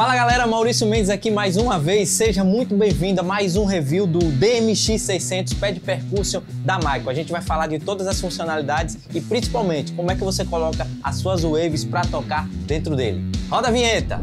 Fala galera, Maurício Mendes aqui mais uma vez. Seja muito bem-vindo a mais um review do DMX600 Pad Percussion da Maico. A gente vai falar de todas as funcionalidades e principalmente como é que você coloca as suas waves para tocar dentro dele. Roda a vinheta!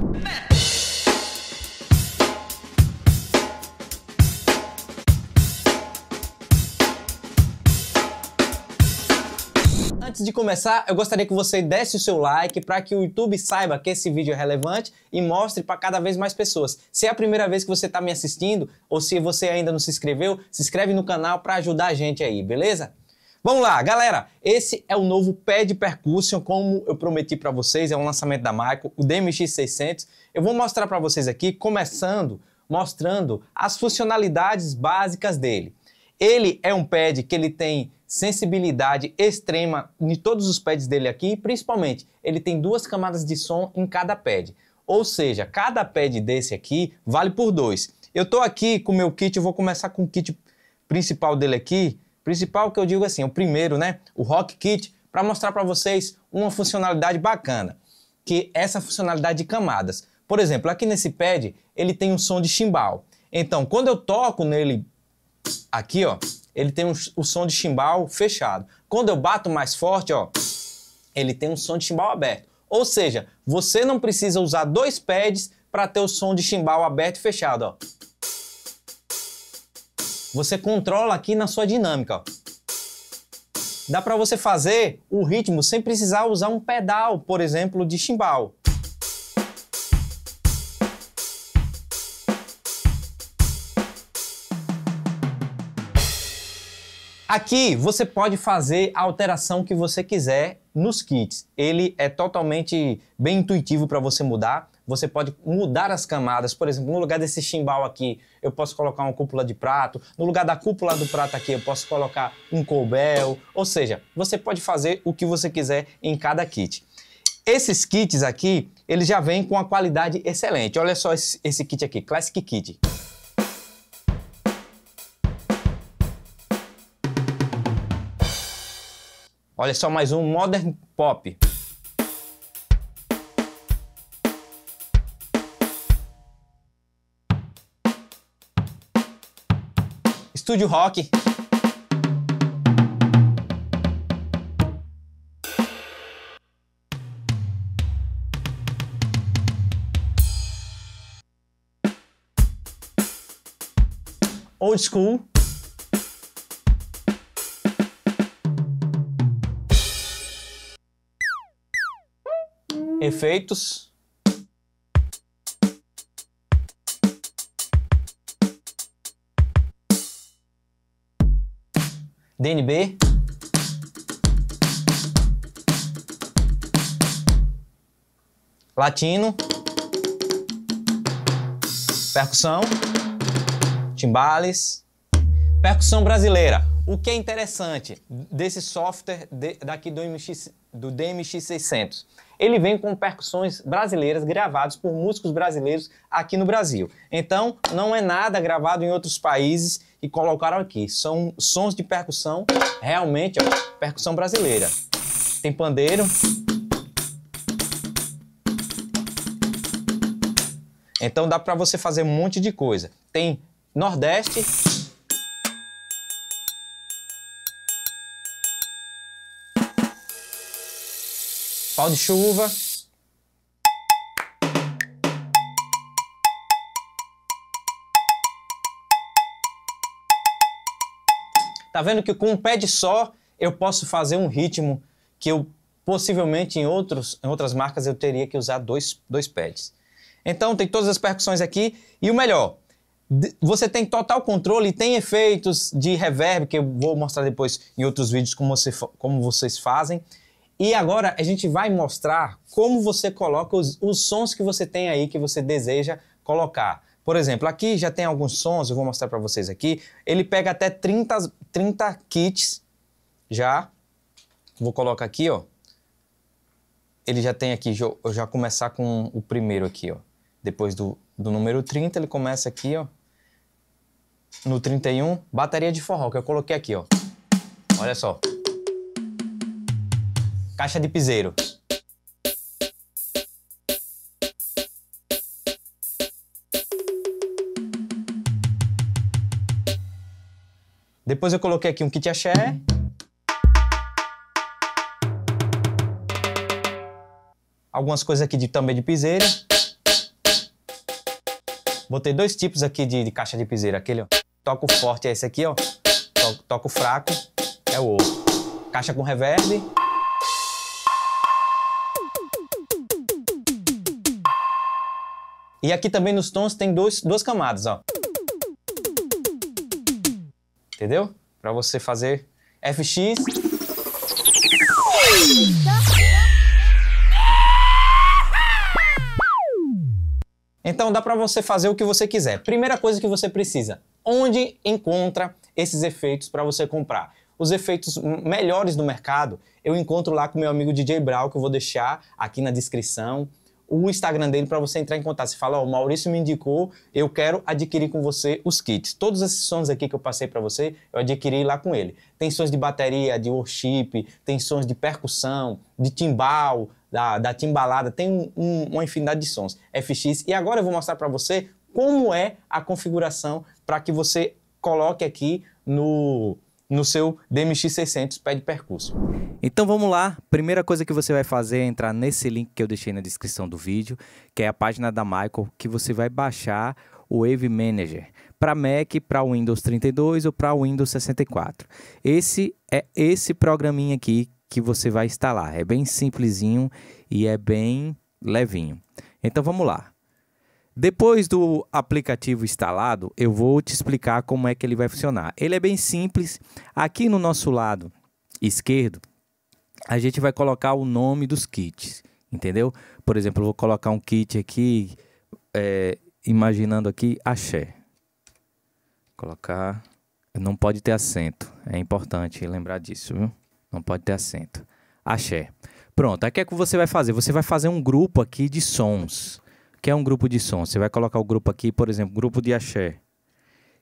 Antes de começar, eu gostaria que você desse o seu like para que o YouTube saiba que esse vídeo é relevante e mostre para cada vez mais pessoas. Se é a primeira vez que você está me assistindo ou se você ainda não se inscreveu, se inscreve no canal para ajudar a gente aí, beleza? Vamos lá, galera! Esse é o novo pad percussion, como eu prometi para vocês, é um lançamento da Michael, o DMX600. Eu vou mostrar para vocês aqui, começando mostrando as funcionalidades básicas dele. Ele é um pad que ele tem sensibilidade extrema em todos os pads dele aqui, principalmente ele tem duas camadas de som em cada pad. Ou seja, cada pad desse aqui vale por dois. Eu estou aqui com o meu kit, eu vou começar com o kit principal dele aqui. Principal que eu digo assim, o primeiro, né? O Rock Kit, para mostrar para vocês uma funcionalidade bacana, que é essa funcionalidade de camadas. Por exemplo, aqui nesse pad, ele tem um som de chimbal. Então, quando eu toco nele aqui, ó, ele tem um, o som de chimbal fechado. Quando eu bato mais forte, ó, ele tem um som de chimbal aberto. Ou seja, você não precisa usar dois pads para ter o som de chimbal aberto e fechado, ó. Você controla aqui na sua dinâmica, ó. Dá para você fazer o ritmo sem precisar usar um pedal, por exemplo, de chimbal. Aqui você pode fazer a alteração que você quiser nos kits. Ele é totalmente bem intuitivo para você mudar. Você pode mudar as camadas. Por exemplo, no lugar desse chimbal aqui, eu posso colocar uma cúpula de prato. No lugar da cúpula do prato aqui, eu posso colocar um colbel, Ou seja, você pode fazer o que você quiser em cada kit. Esses kits aqui, eles já vêm com uma qualidade excelente. Olha só esse, esse kit aqui, Classic Kit. Olha só mais um Modern Pop. Estúdio Rock. Old School. efeitos. DNB. Latino. Percussão. Timbales. Percussão brasileira. O que é interessante desse software de, daqui do, MX, do DMX600? Ele vem com percussões brasileiras gravadas por músicos brasileiros aqui no Brasil. Então, não é nada gravado em outros países e colocaram aqui. São sons de percussão, realmente, ó, percussão brasileira. Tem pandeiro. Então, dá para você fazer um monte de coisa. Tem Nordeste, pau de chuva. Tá vendo que com um pé de só eu posso fazer um ritmo que eu possivelmente em, outros, em outras marcas eu teria que usar dois, dois pads. Então tem todas as percussões aqui e o melhor, você tem total controle e tem efeitos de reverb que eu vou mostrar depois em outros vídeos como, você, como vocês fazem. E agora a gente vai mostrar como você coloca os, os sons que você tem aí que você deseja colocar. Por exemplo, aqui já tem alguns sons, eu vou mostrar para vocês aqui. Ele pega até 30, 30 kits já. Vou colocar aqui, ó. Ele já tem aqui, eu já começar com o primeiro aqui, ó. Depois do, do número 30, ele começa aqui, ó. No 31, bateria de forró, que eu coloquei aqui, ó. Olha só caixa de piseiro. Depois eu coloquei aqui um kit axé. Algumas coisas aqui de, também de piseira. Botei dois tipos aqui de, de caixa de piseira. Aquele, ó, toco forte é esse aqui, ó. Toco, toco fraco é o outro. Caixa com reverb E aqui também nos tons tem dois, duas camadas, ó. Entendeu? Para você fazer FX. Então dá para você fazer o que você quiser. Primeira coisa que você precisa, onde encontra esses efeitos para você comprar? Os efeitos melhores do mercado eu encontro lá com meu amigo DJ Brau, que eu vou deixar aqui na descrição o Instagram dele para você entrar em contato. Você fala, ó, oh, o Maurício me indicou, eu quero adquirir com você os kits. Todos esses sons aqui que eu passei para você, eu adquiri lá com ele. Tem sons de bateria, de worship, tem sons de percussão, de timbal, da, da timbalada, tem um, um, uma infinidade de sons, FX. E agora eu vou mostrar para você como é a configuração para que você coloque aqui no no seu DMX600 pé de percurso. Então vamos lá, primeira coisa que você vai fazer é entrar nesse link que eu deixei na descrição do vídeo, que é a página da Michael, que você vai baixar o Wave Manager para Mac, para Windows 32 ou para Windows 64. Esse é esse programinha aqui que você vai instalar. É bem simplesinho e é bem levinho. Então vamos lá. Depois do aplicativo instalado, eu vou te explicar como é que ele vai funcionar. Ele é bem simples. Aqui no nosso lado esquerdo, a gente vai colocar o nome dos kits, entendeu? Por exemplo, eu vou colocar um kit aqui, é, imaginando aqui, axé. Colocar... Não pode ter acento. É importante lembrar disso, viu? Não pode ter acento. Axé. Pronto, aqui é o que você vai fazer. Você vai fazer um grupo aqui de sons que é um grupo de sons. Você vai colocar o grupo aqui, por exemplo, grupo de axé,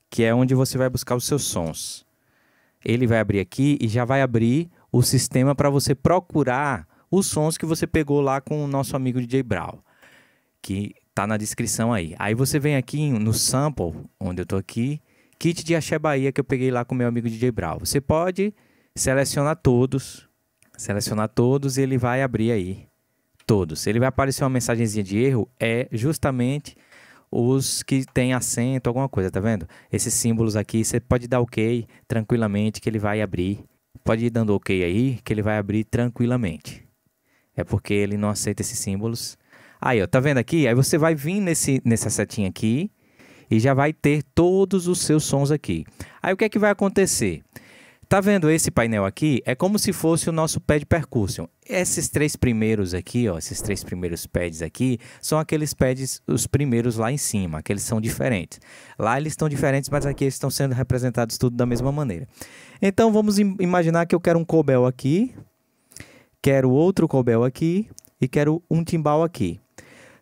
que é onde você vai buscar os seus sons. Ele vai abrir aqui e já vai abrir o sistema para você procurar os sons que você pegou lá com o nosso amigo DJ Brown, que tá na descrição aí. Aí você vem aqui no sample, onde eu tô aqui, kit de axé Bahia que eu peguei lá com meu amigo DJ Brown. Você pode selecionar todos, selecionar todos e ele vai abrir aí todos. Se ele vai aparecer uma mensagenzinha de erro, é justamente os que tem acento, alguma coisa, tá vendo? Esses símbolos aqui, você pode dar OK tranquilamente que ele vai abrir. Pode ir dando OK aí que ele vai abrir tranquilamente. É porque ele não aceita esses símbolos. Aí, ó, tá vendo aqui? Aí você vai vir nesse, nessa setinha aqui e já vai ter todos os seus sons aqui. Aí o que é que vai acontecer? Tá vendo esse painel aqui? É como se fosse o nosso pad percussion. Esses três primeiros aqui, ó, esses três primeiros pads aqui, são aqueles pads, os primeiros lá em cima, aqueles são diferentes. Lá eles estão diferentes, mas aqui eles estão sendo representados tudo da mesma maneira. Então vamos im imaginar que eu quero um cobel aqui, quero outro cobel aqui e quero um timbal aqui.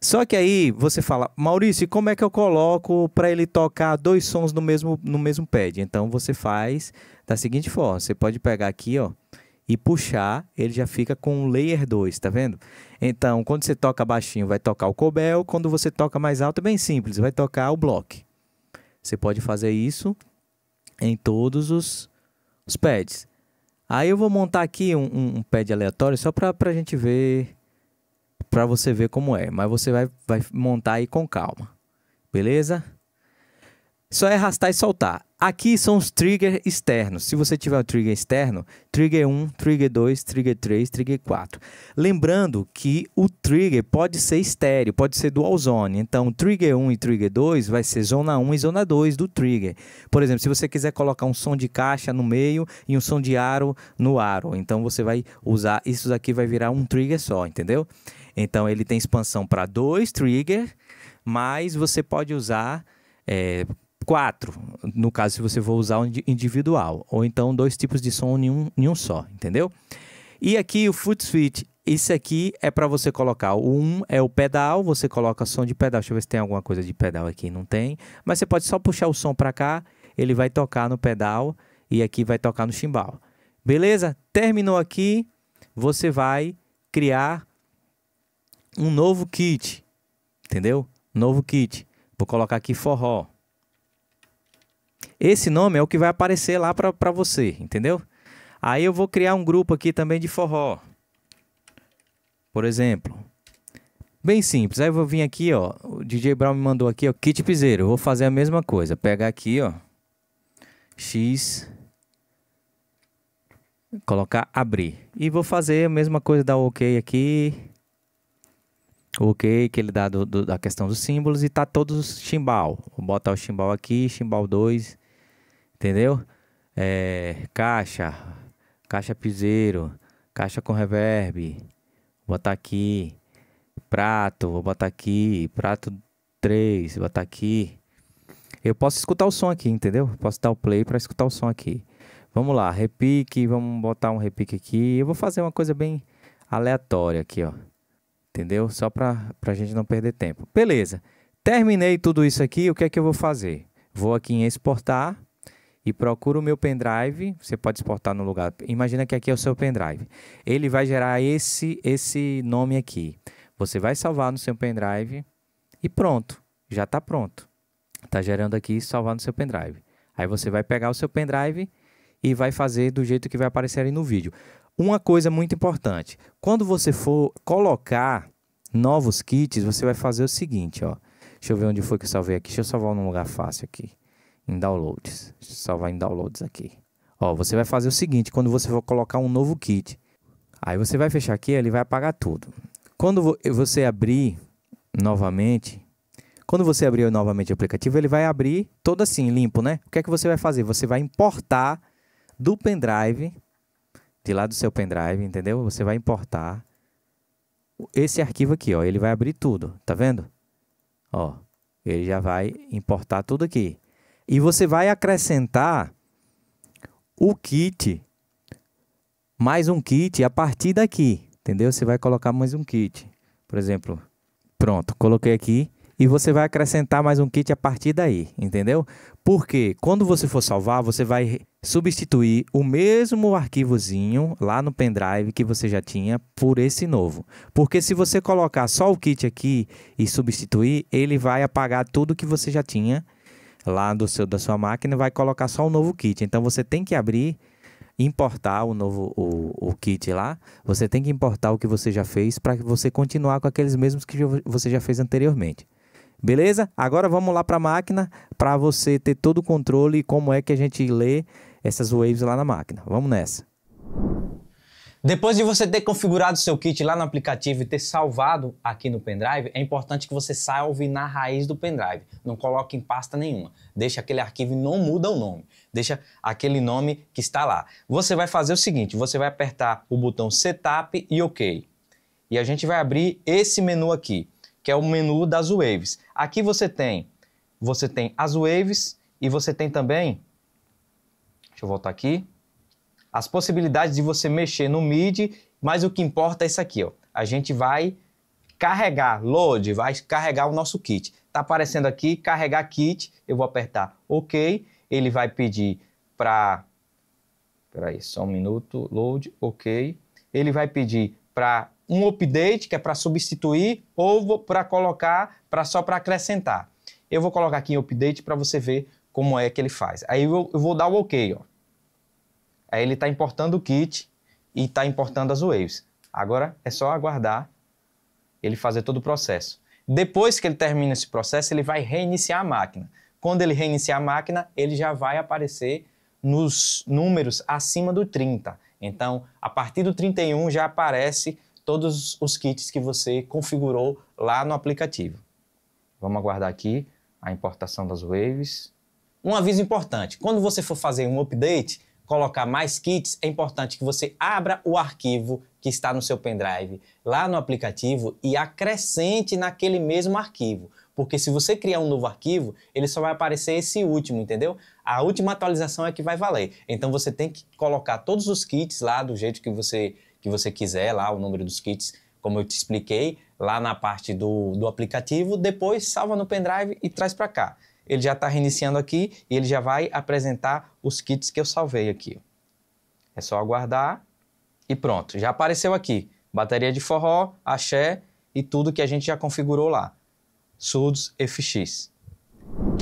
Só que aí você fala, Maurício, como é que eu coloco para ele tocar dois sons no mesmo, no mesmo pad? Então você faz da seguinte forma: você pode pegar aqui, ó, e puxar, ele já fica com o layer 2, tá vendo? Então, quando você toca baixinho, vai tocar o cobel, quando você toca mais alto, é bem simples, vai tocar o block. Você pode fazer isso em todos os, os pads. Aí eu vou montar aqui um, um, pad aleatório só para a gente ver para você ver como é. Mas você vai, vai montar aí com calma, beleza? Só é arrastar e soltar. Aqui são os triggers externos. Se você tiver o um trigger externo, trigger 1, trigger 2, trigger 3, trigger 4. Lembrando que o trigger pode ser estéreo, pode ser dual zone. Então, trigger 1 e trigger 2 vai ser zona 1 e zona 2 do trigger. Por exemplo, se você quiser colocar um som de caixa no meio e um som de aro no aro, então você vai usar isso aqui vai virar um trigger só, entendeu? Então ele tem expansão para dois trigger, mas você pode usar é, quatro, no caso se você for usar um individual, ou então dois tipos de som em um, em um só, entendeu? E aqui o foot switch, isso aqui é para você colocar. O 1 um é o pedal, você coloca som de pedal. Deixa eu ver se tem alguma coisa de pedal aqui, não tem. Mas você pode só puxar o som para cá, ele vai tocar no pedal e aqui vai tocar no chimbal. Beleza? Terminou aqui, você vai criar um novo kit, entendeu? Novo kit. Vou colocar aqui forró. Esse nome é o que vai aparecer lá para você, entendeu? Aí eu vou criar um grupo aqui também de forró. Por exemplo. Bem simples. Aí eu vou vir aqui, ó. O DJ Brown me mandou aqui, ó. Kit piseiro. Eu vou fazer a mesma coisa. Pegar aqui, ó. X. Colocar abrir. E vou fazer a mesma coisa da OK aqui ok que ele dá do, do, da questão dos símbolos e tá todos os chimbal. Vou botar o chimbal aqui, chimbal 2, entendeu? É, caixa, caixa piseiro, caixa com reverb, vou botar aqui, prato, vou botar aqui, prato 3, vou botar aqui. Eu posso escutar o som aqui, entendeu? Posso dar o play para escutar o som aqui. Vamos lá, repique, vamos botar um repique aqui. Eu vou fazer uma coisa bem aleatória aqui, ó. Entendeu? Só para a gente não perder tempo. Beleza. Terminei tudo isso aqui. O que é que eu vou fazer? Vou aqui em exportar e procuro o meu pendrive. Você pode exportar no lugar. Imagina que aqui é o seu pendrive. Ele vai gerar esse, esse nome aqui. Você vai salvar no seu pendrive e pronto. Já está pronto. Está gerando aqui salvar no seu pendrive. Aí você vai pegar o seu pendrive e vai fazer do jeito que vai aparecer aí no vídeo. Uma coisa muito importante: quando você for colocar novos kits, você vai fazer o seguinte, ó. Deixa eu ver onde foi que eu salvei aqui. Deixa eu salvar num lugar fácil aqui. Em downloads. Deixa eu salvar em downloads aqui. Ó, você vai fazer o seguinte, quando você for colocar um novo kit, aí você vai fechar aqui, ele vai apagar tudo. Quando eh, você abrir novamente, quando você abrir novamente o aplicativo, ele vai abrir todo assim, limpo, né? O que é que você vai fazer? Você vai importar do pendrive de lá do seu pendrive, entendeu? Você vai importar esse arquivo aqui, ó, ele vai abrir tudo, tá vendo? Ó, ele já vai importar tudo aqui. E você vai acrescentar o kit, mais um kit a partir daqui, entendeu? Você vai colocar mais um kit. Por exemplo, pronto, coloquei aqui e você vai acrescentar mais um kit a partir daí, entendeu? Porque quando você for salvar, você vai substituir o mesmo arquivozinho lá no pendrive que você já tinha por esse novo. Porque se você colocar só o kit aqui e substituir, ele vai apagar tudo que você já tinha lá do seu da sua máquina e vai colocar só o novo kit. Então você tem que abrir importar o novo o, o kit lá, você tem que importar o que você já fez para você continuar com aqueles mesmos que você já fez anteriormente. Beleza? Agora vamos lá para a máquina para você ter todo o controle e como é que a gente lê essas waves lá na máquina. Vamos nessa. Depois de você ter configurado seu kit lá no aplicativo e ter salvado aqui no pendrive, é importante que você salve na raiz do pendrive. Não coloque em pasta nenhuma. Deixa aquele arquivo e não muda o nome. Deixa aquele nome que está lá. Você vai fazer o seguinte, você vai apertar o botão Setup e OK. E a gente vai abrir esse menu aqui que é o menu das waves. Aqui você tem, você tem as waves e você tem também, deixa eu voltar aqui, as possibilidades de você mexer no MIDI, mas o que importa é isso aqui, ó. A gente vai carregar, load, vai carregar o nosso kit. Tá aparecendo aqui, carregar kit, eu vou apertar OK, ele vai pedir para Espera aí, só um minuto, load, OK. Ele vai pedir para um update, que é para substituir, ou para colocar para só para acrescentar. Eu vou colocar aqui em update para você ver como é que ele faz. Aí eu, eu vou dar o OK. Ó. Aí ele está importando o kit e está importando as waves. Agora é só aguardar ele fazer todo o processo. Depois que ele termina esse processo, ele vai reiniciar a máquina. Quando ele reiniciar a máquina, ele já vai aparecer nos números acima do 30. Então, a partir do 31 já aparece todos os kits que você configurou lá no aplicativo. Vamos aguardar aqui a importação das waves. Um aviso importante: quando você for fazer um update, colocar mais kits, é importante que você abra o arquivo que está no seu pendrive lá no aplicativo e acrescente naquele mesmo arquivo. Porque se você criar um novo arquivo, ele só vai aparecer esse último, entendeu? A última atualização é que vai valer. Então você tem que colocar todos os kits lá do jeito que você que você quiser lá, o número dos kits, como eu te expliquei, lá na parte do, do aplicativo. Depois salva no pendrive e traz para cá. Ele já está reiniciando aqui e ele já vai apresentar os kits que eu salvei aqui. É só aguardar e pronto. Já apareceu aqui. Bateria de forró, axé e tudo que a gente já configurou lá. Suds FX.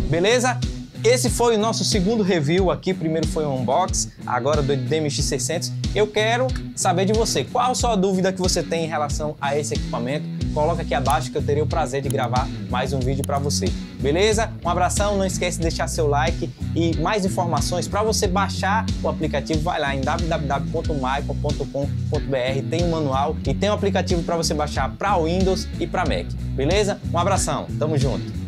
Beleza? Esse foi o nosso segundo review aqui. Primeiro foi o unbox, agora do DMX600. Eu quero saber de você, qual a sua dúvida que você tem em relação a esse equipamento? Coloca aqui abaixo que eu terei o prazer de gravar mais um vídeo para você. Beleza? Um abração, não esquece de deixar seu like e mais informações para você baixar o aplicativo, vai lá em www.maicon.com.br, tem o um manual e tem o um aplicativo para você baixar para Windows e para Mac. Beleza? Um abração, tamo junto.